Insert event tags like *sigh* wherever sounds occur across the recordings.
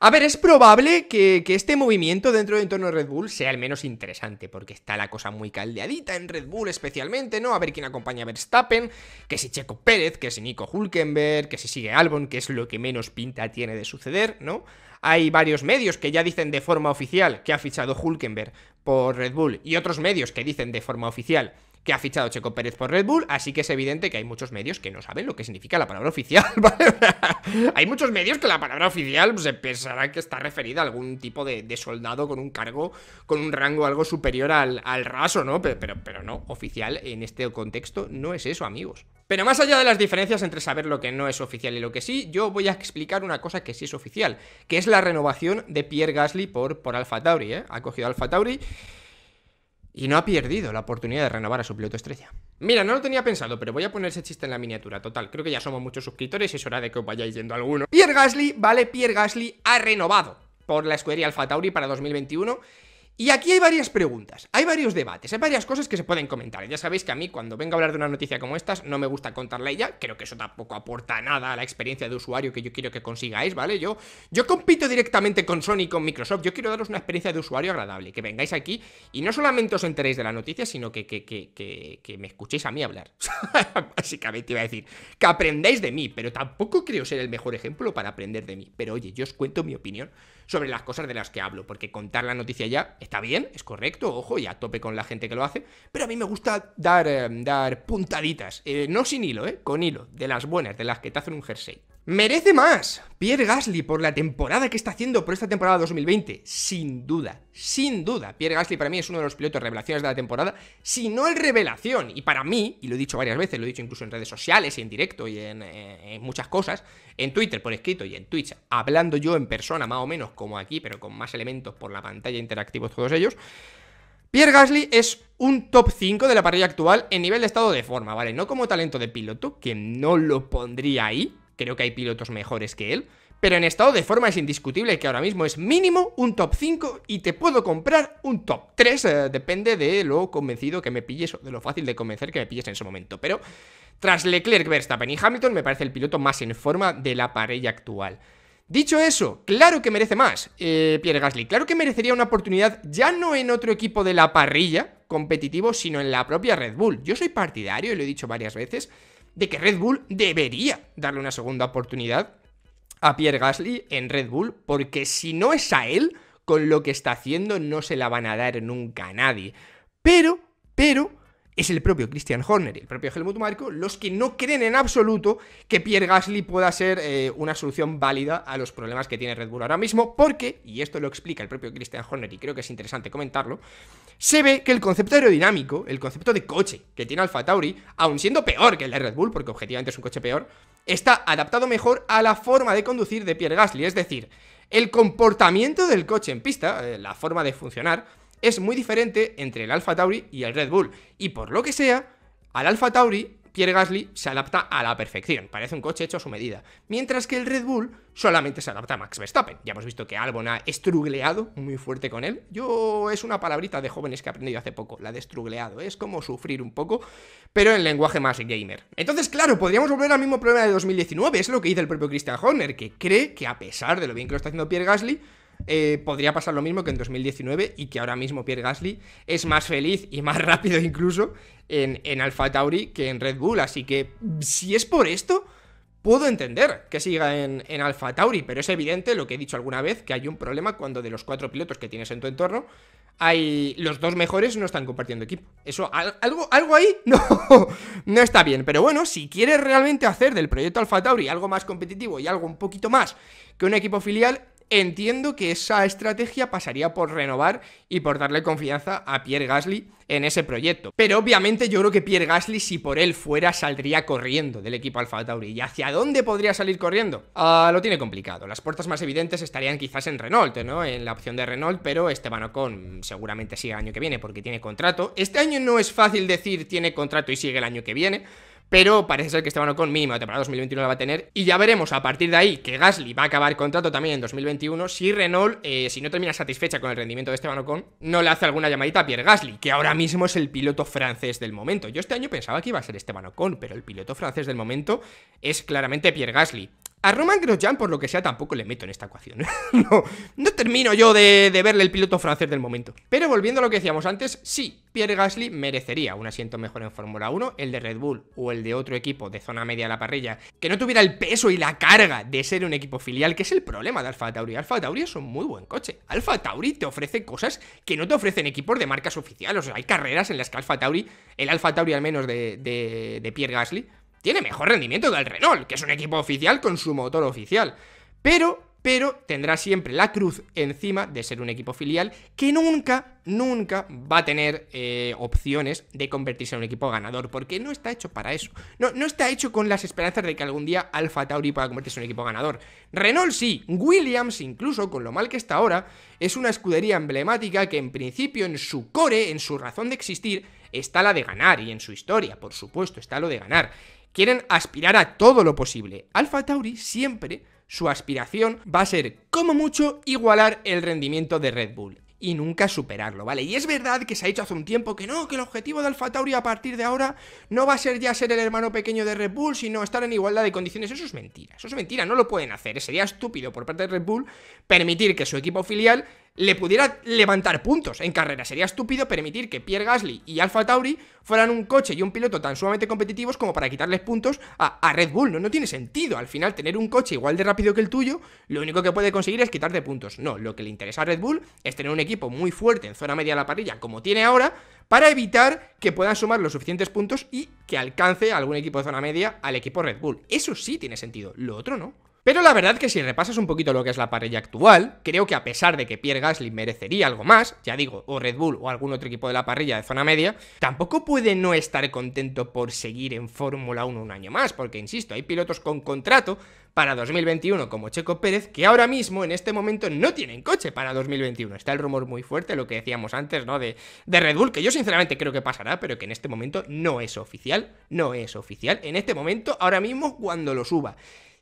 A ver, es probable que, este movimiento dentro del entorno de Red Bull sea el menos interesante, porque está la cosa muy caldeadita en Red Bull especialmente, ¿no? A ver quién acompaña a Verstappen, que si Checo Pérez, que si Nico Hulkenberg, que si sigue Albon, que es lo que menos pinta tiene de suceder, ¿no? Hay varios medios que ya dicen de forma oficial que ha fichado Hulkenberg por Red Bull y otros medios que dicen de forma oficial que ha fichado Checo Pérez por Red Bull, así que es evidente que hay muchos medios que no saben lo que significa la palabra oficial, *laughs* hay muchos medios que la palabra oficial pues, se pensará que está referida a algún tipo de, soldado con un cargo, con un rango algo superior al, raso, ¿no? Pero, pero, no, oficial en este contexto no es eso, amigos. Pero más allá de las diferencias entre saber lo que no es oficial y lo que sí, yo voy a explicar una cosa que sí es oficial, que es la renovación de Pierre Gasly por, por Alfa Tauri, ¿eh? Ha cogido Alfa Tauri y no ha perdido la oportunidad de renovar a su piloto estrella. Mira, no lo tenía pensado, pero voy a poner ese chiste en la miniatura. Total, creo que ya somos muchos suscriptores y es hora de que os vayáis yendo alguno. Pierre Gasly, vale, Pierre Gasly ha renovado por la escudería Alfa Tauri para 2021 y aquí hay varias preguntas, hay varios debates, hay varias cosas que se pueden comentar. Ya sabéis que a mí cuando vengo a hablar de una noticia como estas no me gusta contarla ella, creo que eso tampoco aporta nada a la experiencia de usuario que yo quiero que consigáis, ¿vale? Yo, yo compito directamente con Sony y con Microsoft, yo quiero daros una experiencia de usuario agradable, que vengáis aquí y no solamente os enteréis de la noticia, sino que, que me escuchéis a mí hablar. *laughs* Básicamente iba a decir, que aprendáis de mí, pero tampoco creo ser el mejor ejemplo para aprender de mí. Pero oye, yo os cuento mi opinión sobre las cosas de las que hablo, porque contar la noticia ya está bien, es correcto, ojo, ya a tope con la gente que lo hace, pero a mí me gusta dar, eh, dar puntaditas, eh, no sin hilo, eh, con hilo, de las buenas, de las que te hacen un jersey. Merece más Pierre Gasly por la temporada que está haciendo por esta temporada 2020. Sin duda, sin duda. Pierre Gasly para mí es uno de los pilotos revelaciones de la temporada, si no el revelación. Y para mí, y lo he dicho varias veces, lo he dicho incluso en redes sociales y en directo y en, eh, en muchas cosas, en Twitter por escrito y en Twitch, hablando yo en persona más o menos como aquí, pero con más elementos por la pantalla interactivos todos ellos. Pierre Gasly es un top 5 de la parrilla actual en nivel de estado de forma, ¿vale? No como talento de piloto, que no lo pondría ahí, creo que hay pilotos mejores que él, pero en estado de forma es indiscutible que ahora mismo es mínimo un top 5 y te puedo comprar un top 3, eh, depende de lo convencido que me pilles o de lo fácil de convencer que me pilles en su momento. Pero tras Leclerc, Verstappen y Hamilton me parece el piloto más en forma de la parrilla actual. Dicho eso, claro que merece más eh, Pierre Gasly, claro que merecería una oportunidad ya no en otro equipo de la parrilla competitivo, sino en la propia Red Bull. Yo soy partidario, y lo he dicho varias veces, de que Red Bull debería darle una segunda oportunidad a Pierre Gasly en Red Bull, porque si no es a él, con lo que está haciendo no se la van a dar nunca a nadie. Pero, pero, es el propio Christian Horner y el propio Helmut Marko los que no creen en absoluto que Pierre Gasly pueda ser eh, una solución válida a los problemas que tiene Red Bull ahora mismo, porque, y esto lo explica el propio Christian Horner y creo que es interesante comentarlo, se ve que el concepto aerodinámico, el concepto de coche que tiene Alfa Tauri, aun siendo peor que el de Red Bull, porque objetivamente es un coche peor, está adaptado mejor a la forma de conducir de Pierre Gasly, es decir, el comportamiento del coche en pista, eh, la forma de funcionar, es muy diferente entre el Alfa Tauri y el Red Bull. Y por lo que sea, al Alfa Tauri, Pierre Gasly se adapta a la perfección, parece un coche hecho a su medida. Mientras que el Red Bull solamente se adapta a Max Verstappen. Ya hemos visto que Albon ha estrugleado muy fuerte con él. Yo es una palabrita de jóvenes que he aprendido hace poco, la de estrugleado. Es como sufrir un poco, pero en lenguaje más gamer. Entonces, claro, podríamos volver al mismo problema de 2019. Es lo que dice el propio Christian Horner, que cree que a pesar de lo bien que lo está haciendo Pierre Gasly, eh, podría pasar lo mismo que en 2019 y que ahora mismo Pierre Gasly es más feliz y más *laughs* rápido incluso en, en Alfa Tauri que en Red Bull. Así que si es por esto, puedo entender que siga en, en Alfa Tauri, pero es evidente lo que he dicho alguna vez, que hay un problema cuando de los cuatro pilotos que tienes en tu entorno, hay, los dos mejores no están compartiendo equipo. Eso, algo, algo ahí *laughs* no, no está bien. Pero bueno, si quieres realmente hacer del proyecto Alfa Tauri algo más competitivo y algo un poquito más que un equipo filial, Entiendo que esa estrategia pasaría por renovar y por darle confianza a Pierre Gasly en ese proyecto. Pero obviamente yo creo que Pierre Gasly, si por él fuera, saldría corriendo del equipo Alfa Tauri. ¿Y hacia dónde podría salir corriendo? Ah, lo tiene complicado. Las puertas más evidentes estarían quizás en Renault, ¿no? En la opción de Renault, pero Esteban Ocon seguramente sigue el año que viene porque tiene contrato. Este año no es fácil decir tiene contrato y sigue el año que viene pero parece ser que Esteban Ocon mínimo de temporada 2021 la va a tener y ya veremos a partir de ahí que Gasly va a acabar contrato también en 2021 si Renault, eh, si no termina satisfecha con el rendimiento de Esteban Ocon, no le hace alguna llamadita a Pierre Gasly, que ahora mismo es el piloto francés del momento. Yo este año pensaba que iba a ser Esteban Ocon, pero el piloto francés del momento es claramente Pierre Gasly. A Roman Grosjean, por lo que sea, tampoco le meto en esta ecuación. *laughs* no, termino yo de, verle el piloto francés del momento. Pero volviendo a lo que decíamos antes, sí, Pierre Gasly merecería un asiento mejor en Fórmula 1, el de Red Bull o el de otro equipo de zona media de la parrilla, que no tuviera el peso y la carga de ser un equipo filial, que es el problema de Alfa Tauri. Alfa Tauri es un muy buen coche. Alfa Tauri te ofrece cosas que no te ofrecen equipos de marcas oficiales. O sea, hay carreras en las que Alfa Tauri, el Alfa Tauri al menos de, de Pierre Gasly, tiene mejor rendimiento que el Renault, que es un equipo oficial con su motor oficial. Pero, pero tendrá siempre la cruz encima de ser un equipo filial que nunca, nunca va a tener eh, opciones de convertirse en un equipo ganador, porque no está hecho para eso. No, no está hecho con las esperanzas de que algún día Alfa Tauri pueda convertirse en un equipo ganador. Renault sí, Williams incluso, con lo mal que está ahora, es una escudería emblemática que en principio en su core, en su razón de existir, está la de ganar y en su historia, por supuesto, está lo de ganar quieren aspirar a todo lo posible. Alfa Tauri siempre su aspiración va a ser, como mucho, igualar el rendimiento de Red Bull y nunca superarlo, ¿vale? Y es verdad que se ha dicho hace un tiempo que no, que el objetivo de Alfa Tauri a partir de ahora no va a ser ya ser el hermano pequeño de Red Bull, sino estar en igualdad de condiciones. Eso es mentira, eso es mentira, no lo pueden hacer. Sería estúpido por parte de Red Bull permitir que su equipo filial le pudiera levantar puntos en carrera. Sería estúpido permitir que Pierre Gasly y Alfa Tauri fueran un coche y un piloto tan sumamente competitivos como para quitarles puntos a, Red Bull. No, no tiene sentido. Al final, tener un coche igual de rápido que el tuyo, lo único que puede conseguir es quitarte puntos. No, lo que le interesa a Red Bull es tener un equipo muy fuerte en zona media de la parrilla, como tiene ahora, para evitar que puedan sumar los suficientes puntos y que alcance algún equipo de zona media al equipo Red Bull. Eso sí tiene sentido, lo otro no. Pero la verdad que si repasas un poquito lo que es la parrilla actual, creo que a pesar de que Pierre Gasly merecería algo más, ya digo, o Red Bull o algún otro equipo de la parrilla de zona media, tampoco puede no estar contento por seguir en Fórmula 1 un año más, porque insisto, hay pilotos con contrato para 2021 como Checo Pérez que ahora mismo en este momento no tienen coche para 2021. Está el rumor muy fuerte, lo que decíamos antes, ¿no? De, de Red Bull, que yo sinceramente creo que pasará, pero que en este momento no es oficial, no es oficial. En este momento, ahora mismo, cuando lo suba.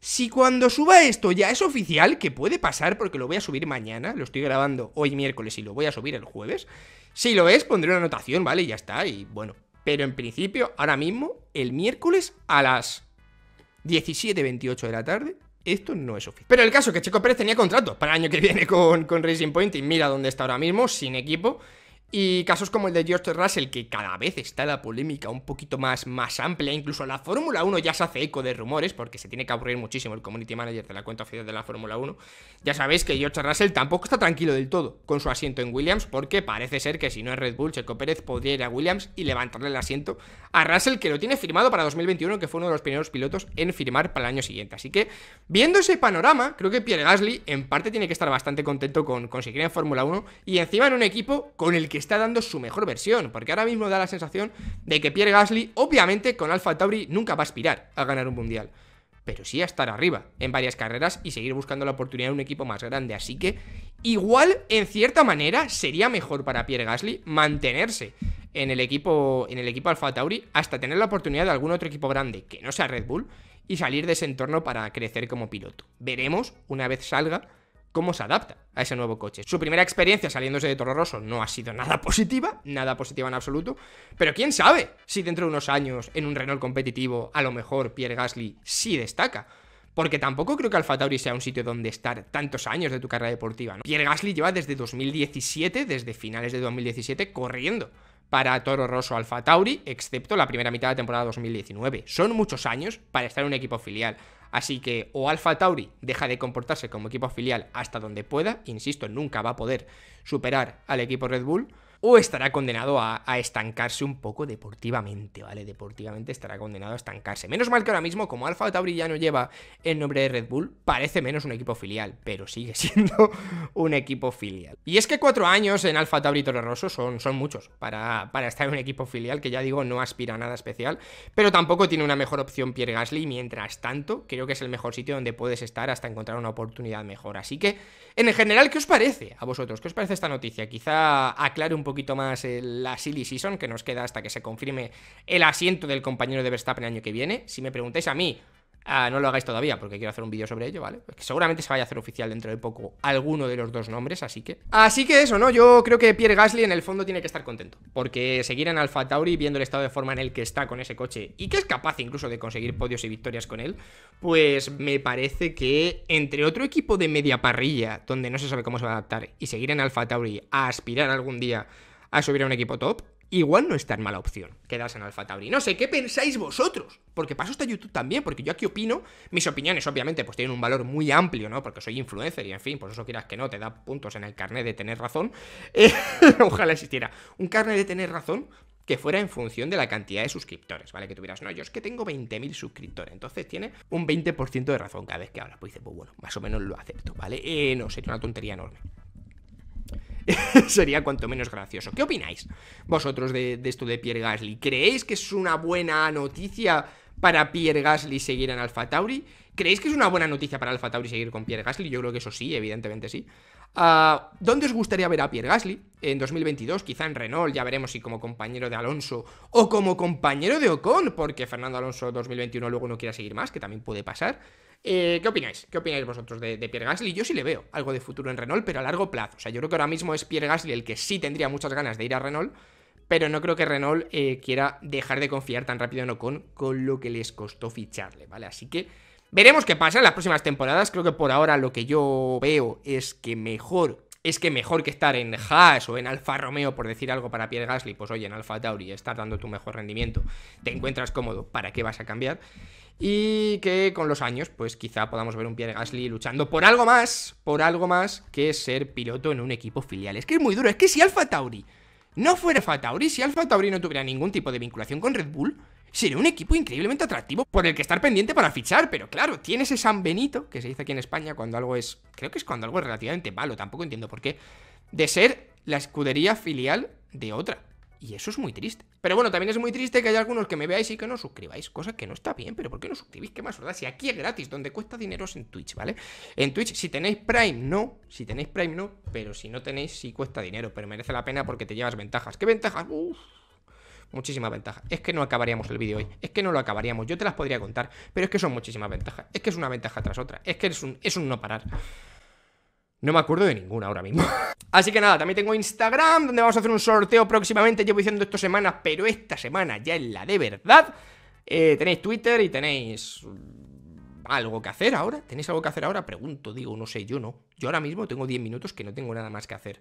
Si cuando suba esto ya es oficial, que puede pasar porque lo voy a subir mañana, lo estoy grabando hoy miércoles y lo voy a subir el jueves, si lo es pondré una anotación, ¿vale? Y ya está, y bueno. Pero en principio, ahora mismo, el miércoles a las 17.28 de la tarde, esto no es oficial. Pero el caso es que Checo Pérez tenía contrato para el año que viene con, con Racing Point y mira dónde está ahora mismo, sin equipo. Y casos como el de George Russell, que cada vez está la polémica un poquito más, más amplia, incluso la Fórmula 1 ya se hace eco de rumores, porque se tiene que aburrir muchísimo el community manager de la cuenta oficial de la Fórmula 1. Ya sabéis que George Russell tampoco está tranquilo del todo con su asiento en Williams, porque parece ser que si no es Red Bull, Checo Pérez podría ir a Williams y levantarle el asiento a Russell, que lo tiene firmado para 2021, que fue uno de los primeros pilotos en firmar para el año siguiente. Así que, viendo ese panorama, creo que Pierre Gasly en parte tiene que estar bastante contento con conseguir en Fórmula 1 y encima en un equipo con el que está dando su mejor versión, porque ahora mismo da la sensación de que Pierre Gasly, obviamente con Alfa Tauri, nunca va a aspirar a ganar un mundial, pero sí a estar arriba en varias carreras y seguir buscando la oportunidad de un equipo más grande. Así que igual, en cierta manera, sería mejor para Pierre Gasly mantenerse en el equipo, en el equipo Alfa Tauri hasta tener la oportunidad de algún otro equipo grande que no sea Red Bull y salir de ese entorno para crecer como piloto. Veremos una vez salga cómo se adapta a ese nuevo coche. Su primera experiencia saliéndose de Toro Rosso no ha sido nada positiva, nada positiva en absoluto, pero quién sabe si dentro de unos años en un Renault competitivo a lo mejor Pierre Gasly sí destaca. Porque tampoco creo que Alfa Tauri sea un sitio donde estar tantos años de tu carrera deportiva. ¿no? Pierre Gasly lleva desde 2017, desde finales de 2017, corriendo para Toro Rosso Alfa Tauri, excepto la primera mitad de temporada 2019. Son muchos años para estar en un equipo filial. Así que o Alfa Tauri deja de comportarse como equipo filial hasta donde pueda, insisto, nunca va a poder superar al equipo Red Bull, o estará condenado a, estancarse un poco deportivamente, ¿vale? Deportivamente estará condenado a estancarse. Menos mal que ahora mismo, como Alfa Tauri ya no lleva el nombre de Red Bull, parece menos un equipo filial, pero sigue *laughs* siendo un equipo filial. Y es que cuatro años en Alfa Tauri Toro Rosso son, son muchos para, para estar en un equipo filial que ya digo no aspira a nada especial, pero tampoco tiene una mejor opción Pierre Gasly. Mientras tanto, creo que es el mejor sitio donde puedes estar hasta encontrar una oportunidad mejor. Así que, en general, ¿qué os parece a vosotros? ¿Qué os parece esta noticia? Quizá aclare un poco poquito más eh, la silly season que nos queda hasta que se confirme el asiento del compañero de Verstappen el año que viene. Si me preguntáis a mí, ah, no lo hagáis todavía porque quiero hacer un vídeo sobre ello, ¿vale? que seguramente se vaya a hacer oficial dentro de poco alguno de los dos nombres, así que... Así que eso, ¿no? Yo creo que Pierre Gasly en el fondo tiene que estar contento. Porque seguir en Alfa Tauri, viendo el estado de forma en el que está con ese coche y que es capaz incluso de conseguir podios y victorias con él, pues me parece que entre otro equipo de media parrilla, donde no se sabe cómo se va a adaptar, y seguir en Alfa Tauri a aspirar algún día a subir a un equipo top, igual no es tan mala opción quedarse en Alfa Tauri. No sé, ¿qué pensáis vosotros? Porque paso hasta YouTube también, porque yo aquí opino, mis opiniones obviamente pues tienen un valor muy amplio, ¿no? Porque soy influencer y en fin, por pues eso quieras que no, te da puntos en el carnet de tener razón. *laughs* ojalá existiera un carnet de tener razón que fuera en función de la cantidad de suscriptores, ¿vale? Que tuvieras, no, yo es que tengo 20.000 suscriptores, entonces tiene un 20% de razón cada vez que hablas. Pues dices, pues bueno, más o menos lo acepto, ¿vale? Eh, no, sería una tontería enorme. *laughs* sería cuanto menos gracioso. ¿Qué opináis vosotros de, esto de Pierre Gasly? ¿Creéis que es una buena noticia para Pierre Gasly seguir en Alfa Tauri? ¿Creéis que es una buena noticia para Alfa Tauri seguir con Pierre Gasly? Yo creo que eso sí, evidentemente sí. Ah, ¿Dónde os gustaría ver a Pierre Gasly en 2022? Quizá en Renault, ya veremos si como compañero de Alonso o como compañero de Ocon, porque Fernando Alonso 2021 luego no quiera seguir más, que también puede pasar. Eh, ¿Qué opináis? ¿Qué opináis vosotros de, Pierre Gasly? Yo sí le veo algo de futuro en Renault, pero a largo plazo. O sea, yo creo que ahora mismo es Pierre Gasly el que sí tendría muchas ganas de ir a Renault, pero no creo que Renault eh, quiera dejar de confiar tan rápido en Ocon con lo que les costó ficharle, ¿vale? Así que veremos qué pasa en las próximas temporadas. Creo que por ahora lo que yo veo es que mejor es que mejor que estar en Haas o en Alfa Romeo, por decir algo para Pierre Gasly, pues oye, en Alfa Tauri estás dando tu mejor rendimiento, te encuentras cómodo, ¿para qué vas a cambiar? Y que con los años, pues quizá podamos ver un Pierre Gasly luchando por algo más, por algo más que ser piloto en un equipo filial. Es que es muy duro, es que si Alfa Tauri no fuera Alfa Tauri, si Alfa Tauri no tuviera ningún tipo de vinculación con Red Bull, Sería un equipo increíblemente atractivo por el que estar pendiente para fichar, pero claro, tiene ese San Benito, que se dice aquí en España cuando algo es, creo que es cuando algo es relativamente malo, tampoco entiendo por qué, de ser la escudería filial de otra. Y eso es muy triste. Pero bueno, también es muy triste que haya algunos que me veáis y que no suscribáis, cosa que no está bien, pero ¿por qué no suscribís? ¿Qué más verdad Si aquí es gratis, donde cuesta dinero es en Twitch, ¿vale? En Twitch, si tenéis Prime, no. Si tenéis Prime, no. Pero si no tenéis, sí cuesta dinero, pero merece la pena porque te llevas ventajas. ¿Qué ventajas? Uff Muchísimas ventajas. Es que no acabaríamos el vídeo hoy. Es que no lo acabaríamos. Yo te las podría contar. Pero es que son muchísimas ventajas. Es que es una ventaja tras otra. Es que es un, es un no parar. No me acuerdo de ninguna ahora mismo. *laughs* Así que nada, también tengo Instagram, donde vamos a hacer un sorteo próximamente. Llevo diciendo esto semanas, pero esta semana ya es la de verdad. Eh, tenéis Twitter y tenéis algo que hacer ahora. ¿Tenéis algo que hacer ahora? Pregunto, digo, no sé, yo no. Yo ahora mismo tengo 10 minutos que no tengo nada más que hacer.